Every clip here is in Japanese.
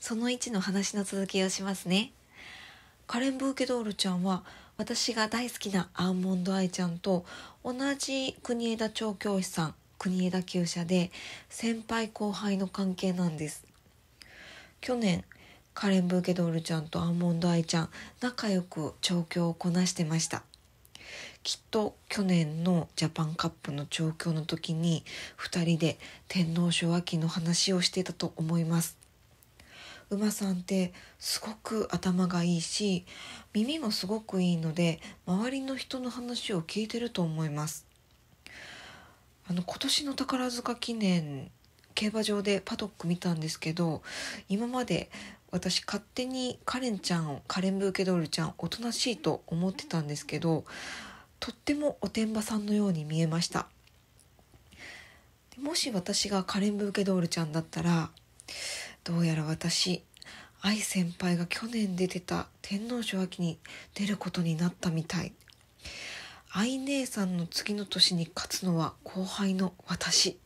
その1の話の続きをしますねカレン・ブーケドールちゃんは私が大好きなアーモンドアイちゃんと同じ国枝調教師さん国枝厩舎で先輩後輩の関係なんです去年カレン・ブーケドールちゃんとアーモンドアイちゃん仲良く調教をこなしてましたきっと去年のジャパンカップの調教の時に2人で天皇賞秋の話をしてたと思います馬さんってすごく頭がいいし耳もすごくいいので周りの人の話を聞いてると思いますあの今年の宝塚記念競馬場でパドック見たんですけど今まで私勝手にカレンちゃんをカレンブーケドールちゃんおとなしいと思ってたんですけどとってもおてんばさんのように見えましたもし私がカレンブーケドールちゃんだったらどうやら私愛先輩が去年出てた天皇賞秋に出ることになったみたい愛姉さんの次の年に勝つのは後輩の私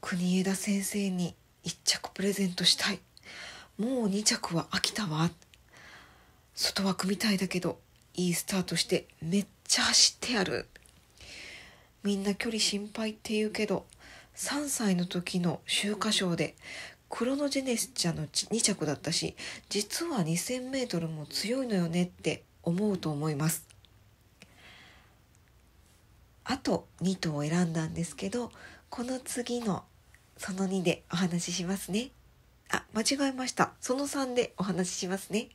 国枝先生に1着プレゼントしたいもう2着は飽きたわ外枠みたいだけどいいスタートしてめっちゃ走ってやるみんな距離心配って言うけど3歳の時の秋華賞でクロノジェネスチャの2着だったし実は 2,000m も強いのよねって思うと思います。あと2頭を選んだんですけどこの次のその2でお話ししますね。あ間違えましたその3でお話ししますね。